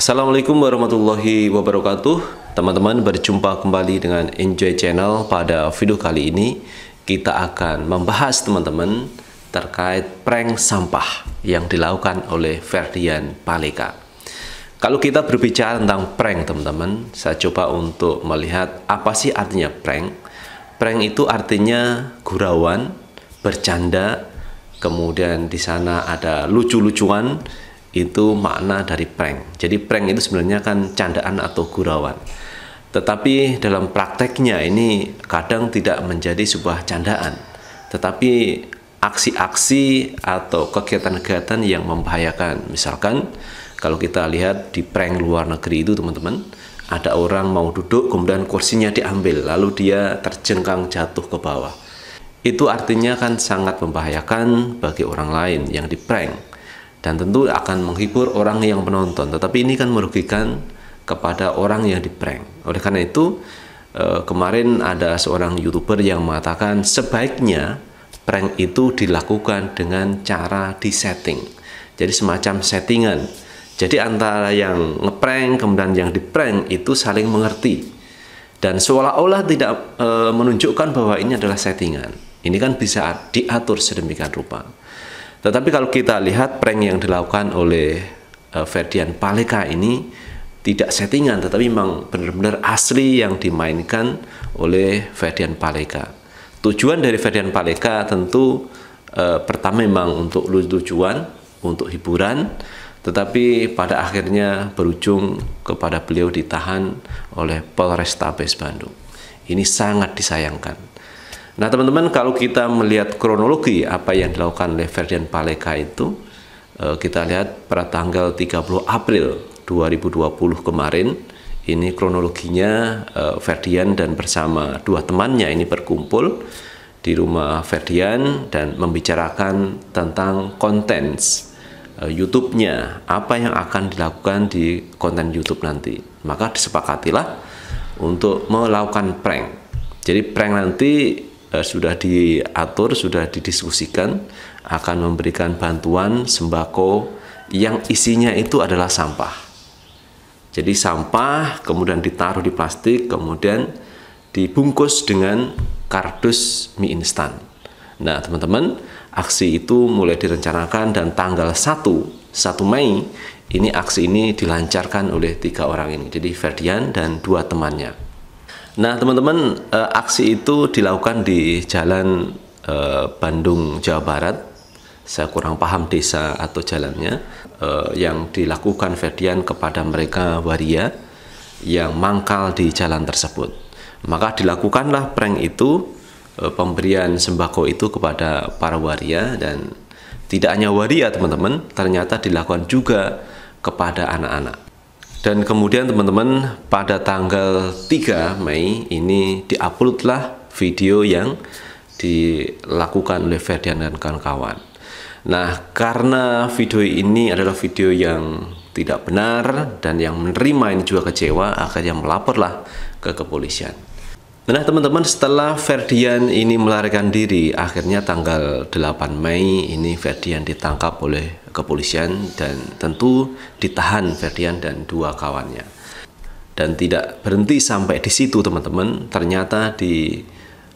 Assalamualaikum warahmatullahi wabarakatuh Teman-teman berjumpa kembali dengan Enjoy Channel Pada video kali ini kita akan membahas teman-teman Terkait prank sampah yang dilakukan oleh Ferdian Paleka Kalau kita berbicara tentang prank teman-teman Saya coba untuk melihat apa sih artinya prank Prank itu artinya gurauan, bercanda Kemudian di sana ada lucu-lucuan itu makna dari prank. Jadi prank itu sebenarnya kan candaan atau gurauan. Tetapi dalam prakteknya ini kadang tidak menjadi sebuah candaan. Tetapi aksi-aksi atau kegiatan-kegiatan yang membahayakan. Misalkan kalau kita lihat di prank luar negeri itu teman-teman, ada orang mau duduk kemudian kursinya diambil lalu dia terjengkang jatuh ke bawah. Itu artinya kan sangat membahayakan bagi orang lain yang di prank dan tentu akan menghibur orang yang menonton tetapi ini kan merugikan kepada orang yang di prank oleh karena itu eh, kemarin ada seorang youtuber yang mengatakan sebaiknya prank itu dilakukan dengan cara disetting jadi semacam settingan jadi antara yang ngeprank kemudian yang di prank itu saling mengerti dan seolah-olah tidak e, menunjukkan bahwa ini adalah settingan ini kan bisa diatur sedemikian rupa tetapi kalau kita lihat prank yang dilakukan oleh uh, Ferdian Paleka ini tidak settingan tetapi memang benar-benar asli yang dimainkan oleh Ferdian Paleka. Tujuan dari Ferdian Paleka tentu uh, pertama memang untuk tujuan, untuk hiburan, tetapi pada akhirnya berujung kepada beliau ditahan oleh Polrestabes Bandung. Ini sangat disayangkan. Nah teman-teman kalau kita melihat kronologi apa yang dilakukan oleh Ferdian Paleka itu eh, kita lihat pada tanggal 30 April 2020 kemarin ini kronologinya eh, Ferdian dan bersama dua temannya ini berkumpul di rumah Ferdian dan membicarakan tentang konten eh, YouTube-nya apa yang akan dilakukan di konten YouTube nanti maka disepakatilah untuk melakukan prank jadi prank nanti Eh, sudah diatur, sudah didiskusikan akan memberikan bantuan sembako yang isinya itu adalah sampah. Jadi sampah kemudian ditaruh di plastik, kemudian dibungkus dengan kardus mie instan. Nah, teman-teman, aksi itu mulai direncanakan dan tanggal 1 1 Mei ini aksi ini dilancarkan oleh tiga orang ini. Jadi Ferdian dan dua temannya. Nah, teman-teman, e, aksi itu dilakukan di Jalan e, Bandung, Jawa Barat. Saya kurang paham desa atau jalannya e, yang dilakukan Ferdian kepada mereka waria yang mangkal di jalan tersebut. Maka dilakukanlah prank itu, pemberian sembako itu kepada para waria dan tidak hanya waria teman-teman, ternyata dilakukan juga kepada anak-anak. Dan kemudian teman-teman pada tanggal 3 Mei ini diuploadlah video yang dilakukan oleh Ferdian dan kawan-kawan. Nah, karena video ini adalah video yang tidak benar dan yang menerima ini juga kecewa, akhirnya melaporlah ke kepolisian. Nah teman-teman setelah Ferdian ini melarikan diri akhirnya tanggal 8 Mei ini Ferdian ditangkap oleh kepolisian dan tentu ditahan Ferdian dan dua kawannya. Dan tidak berhenti sampai di situ teman-teman ternyata di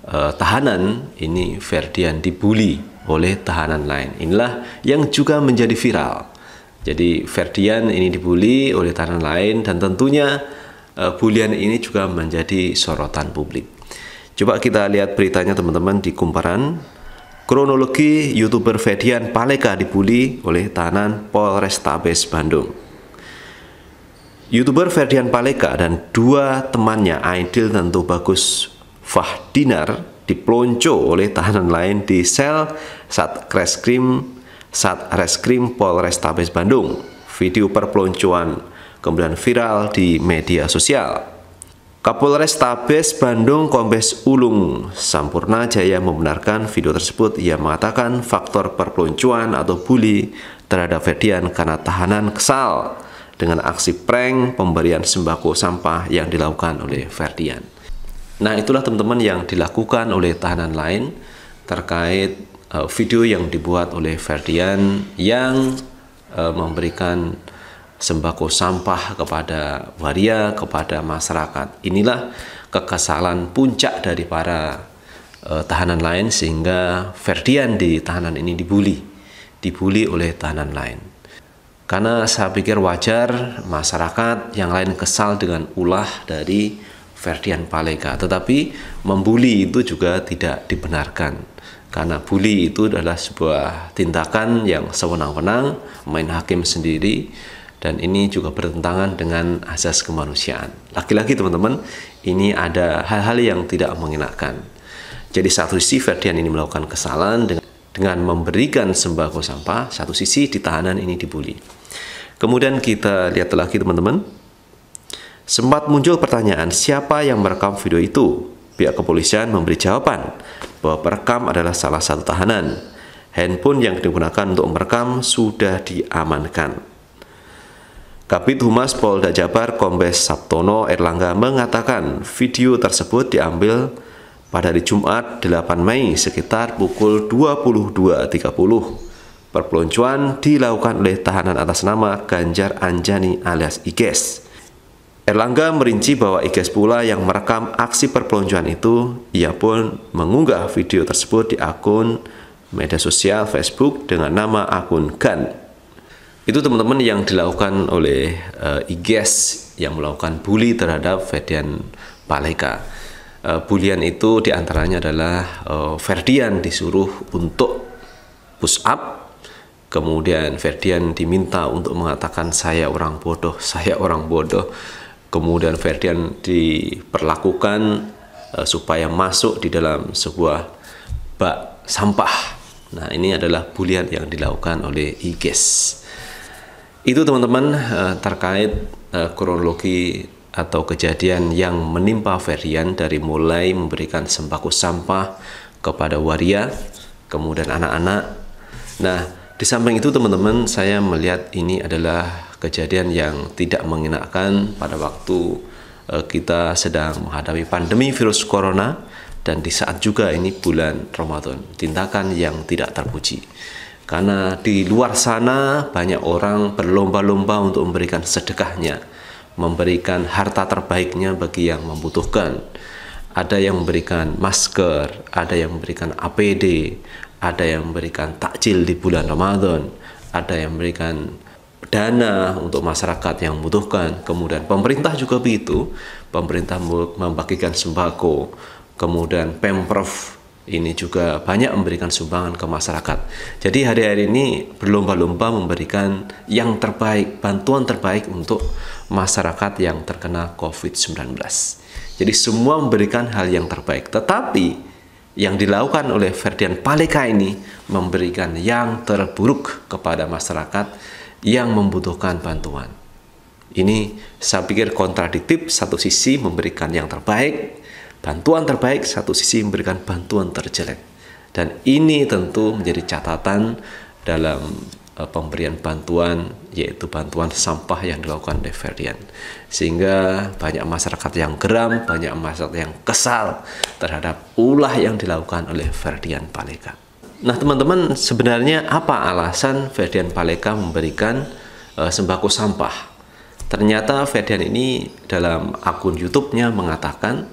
e, tahanan ini Ferdian dibully oleh tahanan lain. Inilah yang juga menjadi viral. Jadi Ferdian ini dibully oleh tahanan lain dan tentunya Eh, bulian ini juga menjadi sorotan publik. Coba kita lihat beritanya teman-teman di kumparan. Kronologi youtuber Fedian Paleka dibully oleh tahanan Polrestabes Bandung. Youtuber Ferdian Paleka dan dua temannya Aidil dan Bagus Fahdinar diplonco oleh tahanan lain di sel Satreskrim Satreskrim Polrestabes Bandung. Video perpeloncoan kemudian viral di media sosial. Kapolres Tabes Bandung Kombes Ulung Sampurna Jaya membenarkan video tersebut. Ia mengatakan faktor perpeloncoan atau bully terhadap Ferdian karena tahanan kesal dengan aksi prank pemberian sembako sampah yang dilakukan oleh Ferdian. Nah, itulah teman-teman yang dilakukan oleh tahanan lain terkait eh, video yang dibuat oleh Ferdian yang eh, memberikan sembako sampah kepada waria, kepada masyarakat. Inilah kekesalan puncak dari para eh, tahanan lain sehingga Ferdian di tahanan ini dibully dibully oleh tahanan lain. Karena saya pikir wajar masyarakat yang lain kesal dengan ulah dari Ferdian Paleka, tetapi membuli itu juga tidak dibenarkan karena bully itu adalah sebuah tindakan yang sewenang-wenang, main hakim sendiri, dan ini juga bertentangan dengan asas kemanusiaan. Lagi-lagi teman-teman, ini ada hal-hal yang tidak mengenakkan. Jadi satu sisi Ferdian ini melakukan kesalahan dengan, dengan memberikan sembako sampah, satu sisi di tahanan ini dibully. Kemudian kita lihat lagi teman-teman. Sempat muncul pertanyaan siapa yang merekam video itu? Pihak kepolisian memberi jawaban bahwa perekam adalah salah satu tahanan. Handphone yang digunakan untuk merekam sudah diamankan. Kabit Humas Polda Jabar Kombes Sabtono Erlangga mengatakan video tersebut diambil pada hari Jumat 8 Mei sekitar pukul 22.30. Perpeloncoan dilakukan oleh tahanan atas nama Ganjar Anjani alias Iges. Erlangga merinci bahwa Iges pula yang merekam aksi perpeloncoan itu, ia pun mengunggah video tersebut di akun media sosial Facebook dengan nama akun Gan. Itu teman-teman yang dilakukan oleh uh, eh, IGES yang melakukan bully terhadap Ferdian Paleka. Uh, bulian itu diantaranya adalah uh, Ferdian disuruh untuk push up, kemudian Ferdian diminta untuk mengatakan saya orang bodoh, saya orang bodoh. Kemudian Ferdian diperlakukan uh, supaya masuk di dalam sebuah bak sampah. Nah ini adalah bulian yang dilakukan oleh IGES. Itu teman-teman eh, terkait eh, kronologi atau kejadian yang menimpa Ferian dari mulai memberikan sembako sampah kepada waria, kemudian anak-anak. Nah, di samping itu teman-teman saya melihat ini adalah kejadian yang tidak mengenakan pada waktu eh, kita sedang menghadapi pandemi virus corona dan di saat juga ini bulan Ramadan, tindakan yang tidak terpuji. Karena di luar sana banyak orang berlomba-lomba untuk memberikan sedekahnya, memberikan harta terbaiknya bagi yang membutuhkan. Ada yang memberikan masker, ada yang memberikan APD, ada yang memberikan takjil di bulan Ramadan, ada yang memberikan dana untuk masyarakat yang membutuhkan. Kemudian pemerintah juga begitu, pemerintah membagikan sembako. Kemudian Pemprov ini juga banyak memberikan sumbangan ke masyarakat. Jadi hari-hari ini berlomba-lomba memberikan yang terbaik, bantuan terbaik untuk masyarakat yang terkena COVID-19. Jadi semua memberikan hal yang terbaik. Tetapi yang dilakukan oleh Ferdian Paleka ini memberikan yang terburuk kepada masyarakat yang membutuhkan bantuan. Ini saya pikir kontradiktif, satu sisi memberikan yang terbaik, Bantuan terbaik satu sisi memberikan bantuan terjelek. Dan ini tentu menjadi catatan dalam eh, pemberian bantuan yaitu bantuan sampah yang dilakukan oleh Ferdian sehingga banyak masyarakat yang geram banyak masyarakat yang kesal terhadap ulah yang dilakukan oleh Ferdian Paleka nah teman-teman sebenarnya apa alasan Ferdian Paleka memberikan uh, sembako sampah ternyata Ferdian ini dalam akun YouTube-nya mengatakan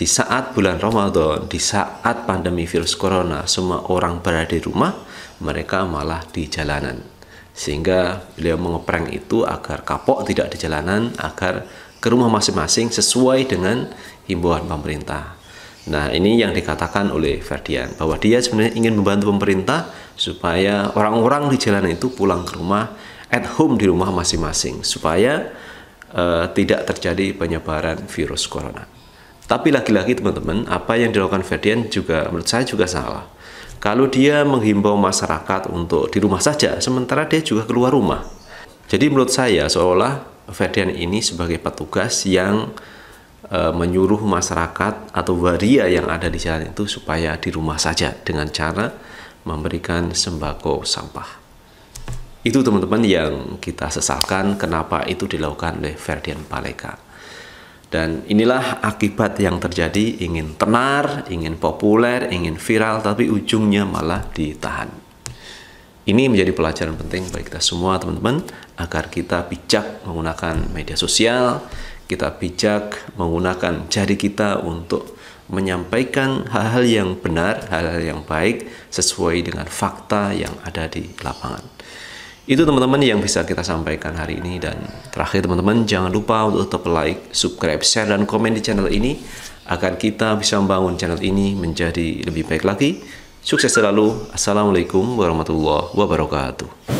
di saat bulan Ramadan, di saat pandemi virus corona, semua orang berada di rumah, mereka malah di jalanan. Sehingga beliau mengeprank itu agar kapok tidak di jalanan, agar ke rumah masing-masing sesuai dengan himbauan pemerintah. Nah, ini yang dikatakan oleh Ferdian bahwa dia sebenarnya ingin membantu pemerintah supaya orang-orang di jalanan itu pulang ke rumah at home di rumah masing-masing supaya uh, tidak terjadi penyebaran virus corona. Tapi lagi-lagi teman-teman, apa yang dilakukan Ferdian juga menurut saya juga salah. Kalau dia menghimbau masyarakat untuk di rumah saja, sementara dia juga keluar rumah. Jadi menurut saya seolah Ferdian ini sebagai petugas yang e, menyuruh masyarakat atau waria yang ada di jalan itu supaya di rumah saja dengan cara memberikan sembako sampah. Itu teman-teman yang kita sesalkan kenapa itu dilakukan oleh Ferdian Paleka. Dan inilah akibat yang terjadi, ingin tenar, ingin populer, ingin viral, tapi ujungnya malah ditahan. Ini menjadi pelajaran penting bagi kita semua teman-teman, agar kita bijak menggunakan media sosial, kita bijak menggunakan jari kita untuk menyampaikan hal-hal yang benar, hal-hal yang baik, sesuai dengan fakta yang ada di lapangan. Itu teman-teman yang bisa kita sampaikan hari ini dan terakhir teman-teman jangan lupa untuk tetap like, subscribe, share dan komen di channel ini agar kita bisa membangun channel ini menjadi lebih baik lagi. Sukses selalu. Assalamualaikum warahmatullahi wabarakatuh.